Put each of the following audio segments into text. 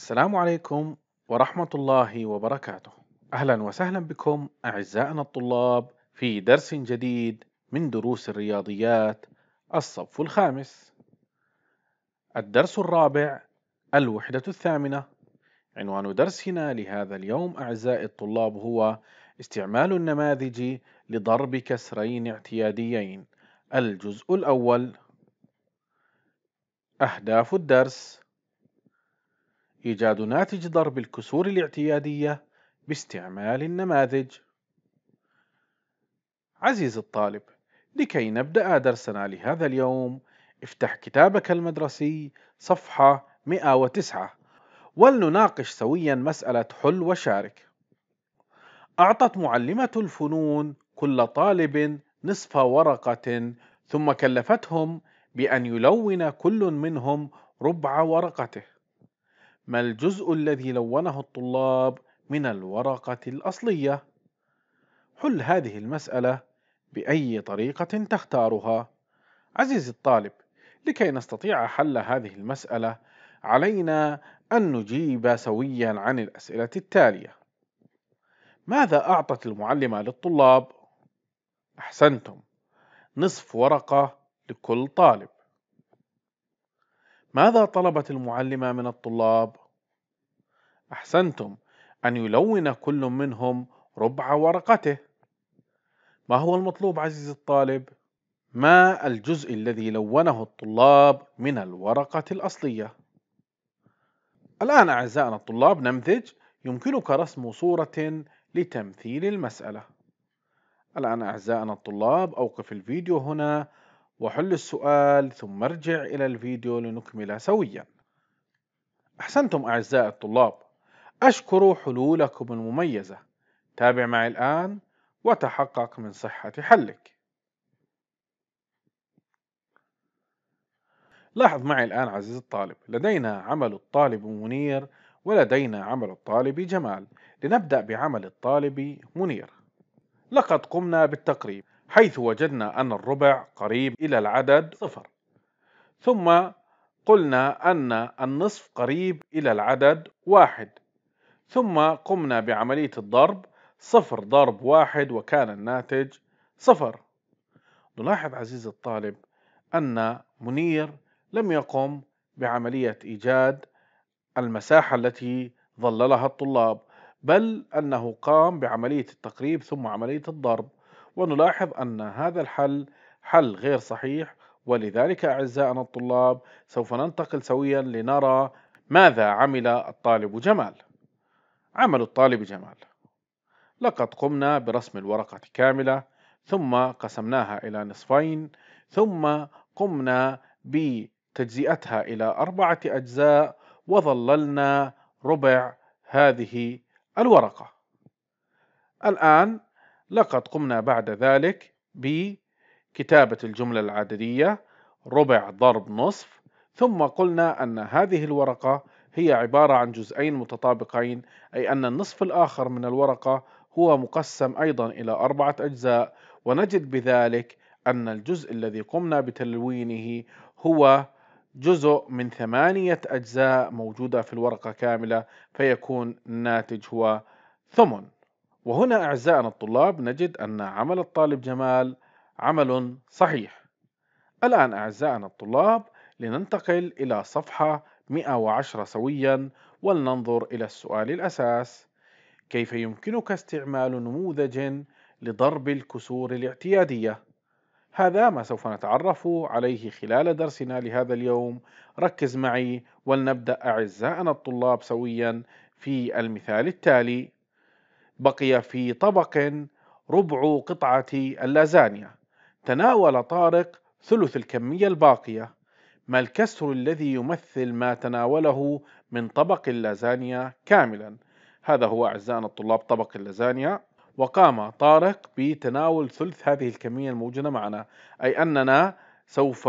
السلام عليكم ورحمة الله وبركاته. أهلا وسهلا بكم أعزائنا الطلاب في درس جديد من دروس الرياضيات الصف الخامس. الدرس الرابع الوحدة الثامنة. عنوان درسنا لهذا اليوم أعزائي الطلاب هو استعمال النماذج لضرب كسرين اعتياديين. الجزء الأول أهداف الدرس إيجاد ناتج ضرب الكسور الاعتيادية باستعمال النماذج عزيزي الطالب لكي نبدأ درسنا لهذا اليوم افتح كتابك المدرسي صفحة 109 ولنناقش سويا مسألة حل وشارك أعطت معلمة الفنون كل طالب نصف ورقة ثم كلفتهم بأن يلون كل منهم ربع ورقته ما الجزء الذي لونه الطلاب من الورقة الأصلية؟ حل هذه المسألة بأي طريقة تختارها. عزيزي الطالب، لكي نستطيع حل هذه المسألة، علينا أن نجيب سويًا عن الأسئلة التالية: ماذا أعطت المعلمة للطلاب؟ أحسنتم، نصف ورقة لكل طالب. ماذا طلبت المعلمة من الطلاب؟ أحسنتم أن يلون كل منهم ربع ورقته ما هو المطلوب عزيزي الطالب؟ ما الجزء الذي لونه الطلاب من الورقة الأصلية؟ الآن أعزائنا الطلاب نمذج يمكنك رسم صورة لتمثيل المسألة الآن أعزائنا الطلاب أوقف الفيديو هنا وحل السؤال ثم ارجع إلى الفيديو لنكمل سويا أحسنتم أعزائي الطلاب أشكر حلولكم المميزة تابع معي الآن وتحقق من صحة حلك لاحظ معي الآن عزيزي الطالب لدينا عمل الطالب منير ولدينا عمل الطالب جمال لنبدأ بعمل الطالب منير لقد قمنا بالتقريب حيث وجدنا أن الربع قريب إلى العدد صفر ثم قلنا أن النصف قريب إلى العدد واحد ثم قمنا بعملية الضرب صفر ضرب واحد وكان الناتج صفر نلاحظ عزيزي الطالب أن منير لم يقم بعملية إيجاد المساحة التي ظللها الطلاب بل أنه قام بعملية التقريب ثم عملية الضرب ونلاحظ أن هذا الحل حل غير صحيح ولذلك أعزائنا الطلاب سوف ننتقل سويا لنرى ماذا عمل الطالب جمال عمل الطالب جمال لقد قمنا برسم الورقة كاملة ثم قسمناها إلى نصفين ثم قمنا بتجزئتها إلى أربعة أجزاء وظللنا ربع هذه الورقة الآن لقد قمنا بعد ذلك بكتابة الجملة العددية ربع ضرب نصف ثم قلنا أن هذه الورقة هي عبارة عن جزئين متطابقين أي أن النصف الآخر من الورقة هو مقسم أيضا إلى أربعة أجزاء ونجد بذلك أن الجزء الذي قمنا بتلوينه هو جزء من ثمانية أجزاء موجودة في الورقة كاملة فيكون الناتج هو ثمن وهنا أعزائنا الطلاب نجد أن عمل الطالب جمال عمل صحيح الآن أعزائنا الطلاب لننتقل إلى صفحة 110 سويا ولننظر إلى السؤال الأساس كيف يمكنك استعمال نموذج لضرب الكسور الاعتيادية؟ هذا ما سوف نتعرف عليه خلال درسنا لهذا اليوم ركز معي ولنبدأ أعزائنا الطلاب سويا في المثال التالي بقي في طبق ربع قطعة اللازانيا تناول طارق ثلث الكمية الباقية ما الكسر الذي يمثل ما تناوله من طبق اللازانيا كاملا هذا هو أعزائنا الطلاب طبق اللازانيا وقام طارق بتناول ثلث هذه الكمية الموجودة معنا أي أننا سوف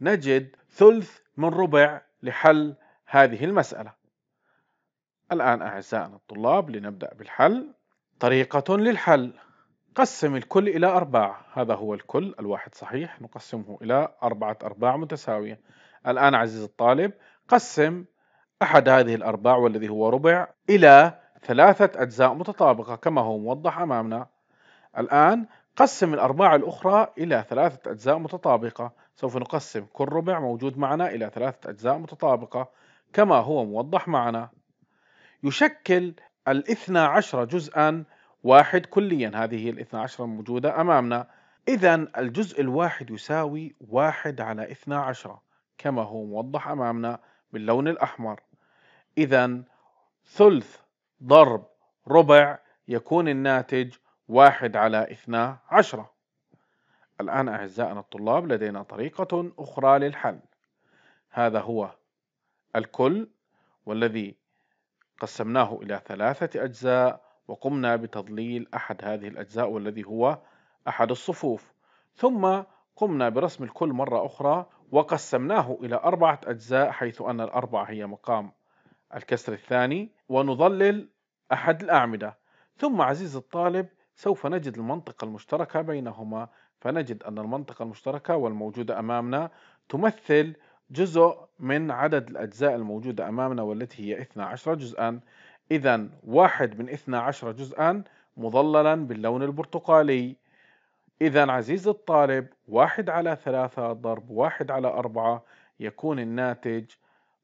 نجد ثلث من ربع لحل هذه المسألة الآن أعزائنا الطلاب لنبدأ بالحل طريقة للحل قسم الكل إلى أرباع هذا هو الكل الواحد صحيح نقسمه إلى أربعة أرباع متساوية الآن عزيزي الطالب قسم أحد هذه الأرباع والذي هو ربع إلى ثلاثة أجزاء متطابقة كما هو موضح أمامنا الآن قسم الأرباع الأخرى إلى ثلاثة أجزاء متطابقة سوف نقسم كل ربع موجود معنا إلى ثلاثة أجزاء متطابقة كما هو موضح معنا يشكل الاثنى عشر جزءا واحد كليا هذه هي الاثنى عشر موجودة أمامنا إذا الجزء الواحد يساوي واحد على اثنى عشر كما هو موضح أمامنا باللون الأحمر إذا ثلث ضرب ربع يكون الناتج واحد على اثنى عشر الآن أعزائنا الطلاب لدينا طريقة أخرى للحل هذا هو الكل والذي قسمناه إلى ثلاثة أجزاء وقمنا بتضليل أحد هذه الأجزاء والذي هو أحد الصفوف ثم قمنا برسم الكل مرة أخرى وقسمناه إلى أربعة أجزاء حيث أن الأربعة هي مقام الكسر الثاني ونضلل أحد الأعمدة ثم عزيز الطالب سوف نجد المنطقة المشتركة بينهما فنجد أن المنطقة المشتركة والموجودة أمامنا تمثل جزء من عدد الأجزاء الموجودة أمامنا والتي هي 12 جزءا إذا واحد من عشر جزءا مظللا باللون البرتقالي إذا عزيز الطالب واحد على ثلاثة ضرب واحد على أربعة يكون الناتج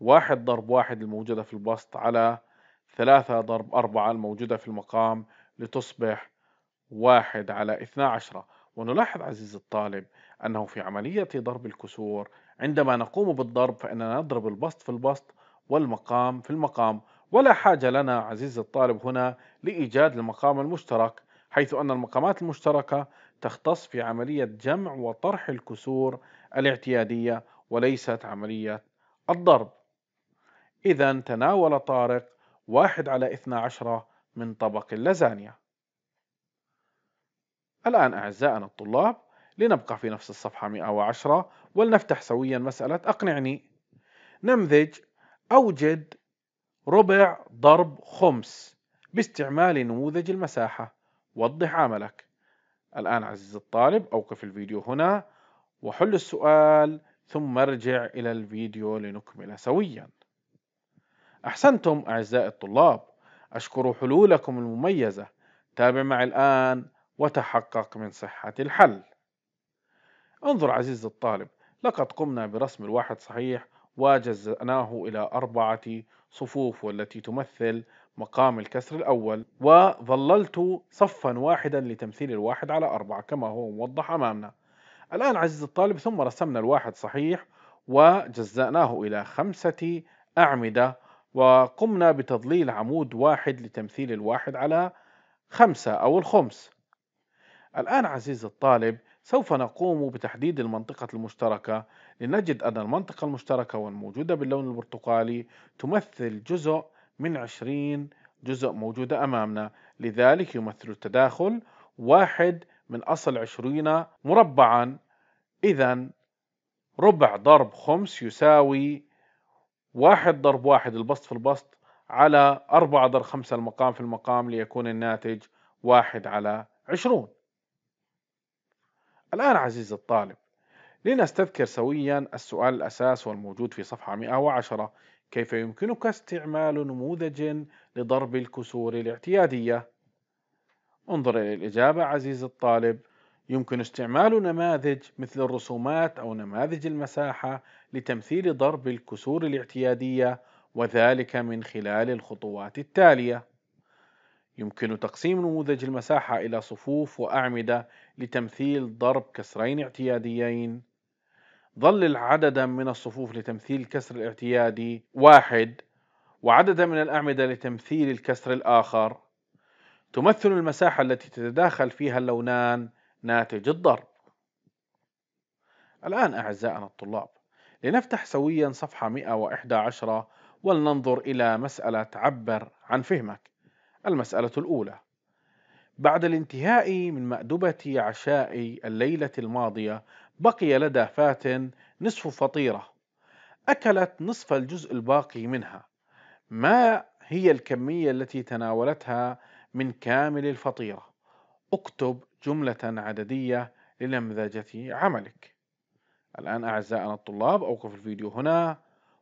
واحد ضرب واحد الموجودة في البسط على ثلاثة ضرب أربعة الموجودة في المقام لتصبح واحد على اثنا عشرة ونلاحظ عزيز الطالب أنه في عملية ضرب الكسور عندما نقوم بالضرب فإننا نضرب البسط في البسط والمقام في المقام ولا حاجة لنا عزيزي الطالب هنا لإيجاد المقام المشترك حيث أن المقامات المشتركة تختص في عملية جمع وطرح الكسور الاعتيادية وليست عملية الضرب إذا تناول طارق واحد على اثنى عشرة من طبق اللازانيا الآن أعزائنا الطلاب لنبقى في نفس الصفحة 110 ولنفتح سويا مسألة أقنعني نمذج أوجد ربع ضرب خمس باستعمال نموذج المساحة وضح عملك الآن عزيزي الطالب أوقف الفيديو هنا وحل السؤال ثم ارجع إلى الفيديو لنكمل سويا أحسنتم أعزائي الطلاب أشكر حلولكم المميزة تابع معي الآن وتحقق من صحة الحل انظر عزيزي الطالب لقد قمنا برسم الواحد صحيح وجزأناه إلى أربعة صفوف والتي تمثل مقام الكسر الأول وظللت صفا واحدا لتمثيل الواحد على أربعة كما هو موضح أمامنا الآن عزيزي الطالب ثم رسمنا الواحد صحيح وجزأناه إلى خمسة أعمدة وقمنا بتضليل عمود واحد لتمثيل الواحد على خمسة أو الخمس الآن عزيزي الطالب سوف نقوم بتحديد المنطقة المشتركة لنجد أن المنطقة المشتركة والموجودة باللون البرتقالي تمثل جزء من عشرين جزء موجودة أمامنا لذلك يمثل التداخل واحد من أصل عشرين مربعا إذا ربع ضرب خمس يساوي واحد ضرب واحد البسط في البسط على أربعة ضرب خمسة المقام في المقام ليكون الناتج واحد على عشرون الآن عزيزي الطالب لنستذكر سويا السؤال الأساس والموجود في صفحة 110 كيف يمكنك استعمال نموذج لضرب الكسور الاعتيادية؟ انظر إلى الإجابة عزيزي الطالب يمكن استعمال نماذج مثل الرسومات أو نماذج المساحة لتمثيل ضرب الكسور الاعتيادية وذلك من خلال الخطوات التالية يمكن تقسيم نموذج المساحة إلى صفوف وأعمدة لتمثيل ضرب كسرين اعتياديين ظلل عددا من الصفوف لتمثيل الكسر الاعتيادي واحد وعددا من الأعمدة لتمثيل الكسر الآخر تمثل المساحة التي تتداخل فيها اللونان ناتج الضرب الآن أعزائنا الطلاب لنفتح سويا صفحة 111 ولننظر إلى مسألة عبر عن فهمك المسألة الأولى بعد الانتهاء من مأدبة عشاء الليلة الماضية بقي لدى فاتن نصف فطيرة أكلت نصف الجزء الباقي منها ما هي الكمية التي تناولتها من كامل الفطيرة؟ اكتب جملة عددية لنمذجة عملك الآن أعزائنا الطلاب أوقف الفيديو هنا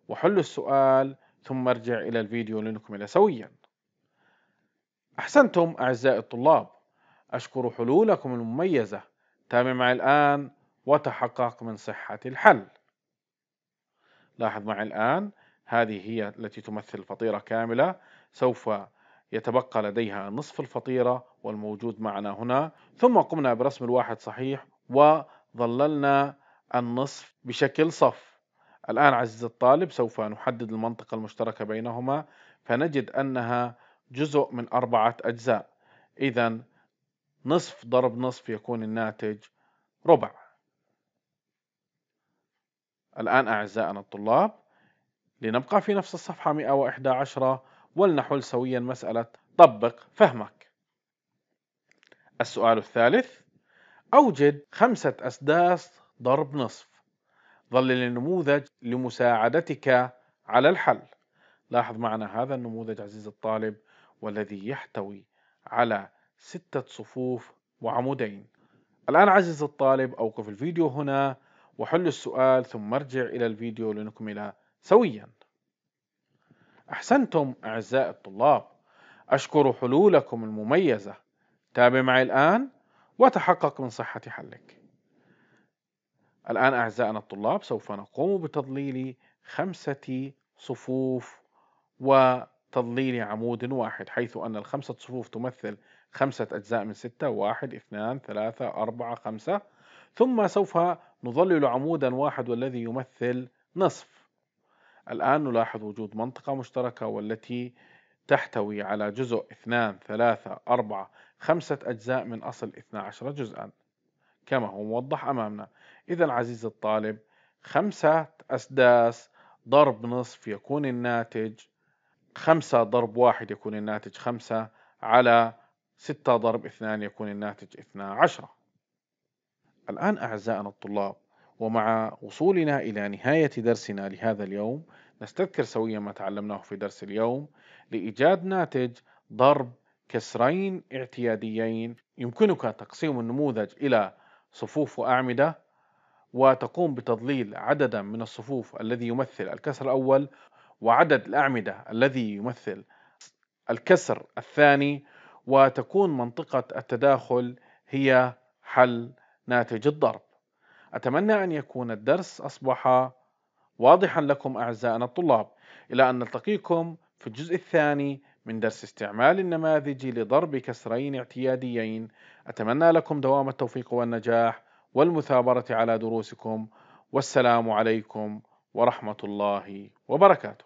وحلوا السؤال ثم ارجع إلى الفيديو لنكمل سوياً أحسنتم أعزائي الطلاب أشكر حلولكم المميزة تابع معي الآن وتحقق من صحة الحل لاحظ معي الآن هذه هي التي تمثل فطيرة كاملة سوف يتبقى لديها نصف الفطيرة والموجود معنا هنا ثم قمنا برسم الواحد صحيح وظللنا النصف بشكل صف الآن عزيزي الطالب سوف نحدد المنطقة المشتركة بينهما فنجد أنها جزء من أربعة أجزاء إذا نصف ضرب نصف يكون الناتج ربع الآن أعزائنا الطلاب لنبقى في نفس الصفحة 111 ولنحل سويا مسألة طبق فهمك السؤال الثالث أوجد خمسة أسداس ضرب نصف ظل النموذج لمساعدتك على الحل لاحظ معنا هذا النموذج عزيزي الطالب والذي يحتوي على ستة صفوف وعمودين الآن عزيز الطالب أوقف الفيديو هنا وحل السؤال ثم ارجع إلى الفيديو لنكمل سويا أحسنتم أعزائي الطلاب أشكر حلولكم المميزة تابع معي الآن وتحقق من صحة حلك الآن أعزائنا الطلاب سوف نقوم بتضليل خمسة صفوف و تضليل عمود واحد حيث أن الخمسة صفوف تمثل خمسة أجزاء من ستة واحد اثنان ثلاثة أربعة خمسة ثم سوف نظلل عمودا واحد والذي يمثل نصف الآن نلاحظ وجود منطقة مشتركة والتي تحتوي على جزء اثنان ثلاثة أربعة خمسة أجزاء من أصل 12 جزءا كما هو موضح أمامنا إذا عزيز الطالب خمسة أسداس ضرب نصف يكون الناتج خمسة ضرب واحد يكون الناتج خمسة على ستة ضرب اثنان يكون الناتج اثنا عشرة الآن أعزائنا الطلاب ومع وصولنا إلى نهاية درسنا لهذا اليوم نستذكر سويا ما تعلمناه في درس اليوم لإيجاد ناتج ضرب كسرين اعتياديين يمكنك تقسيم النموذج إلى صفوف وأعمدة وتقوم بتضليل عددا من الصفوف الذي يمثل الكسر الأول وعدد الأعمدة الذي يمثل الكسر الثاني وتكون منطقة التداخل هي حل ناتج الضرب أتمنى أن يكون الدرس أصبح واضحا لكم أعزائنا الطلاب إلى أن نلتقيكم في الجزء الثاني من درس استعمال النماذج لضرب كسرين اعتياديين أتمنى لكم دوام التوفيق والنجاح والمثابرة على دروسكم والسلام عليكم ورحمة الله وبركاته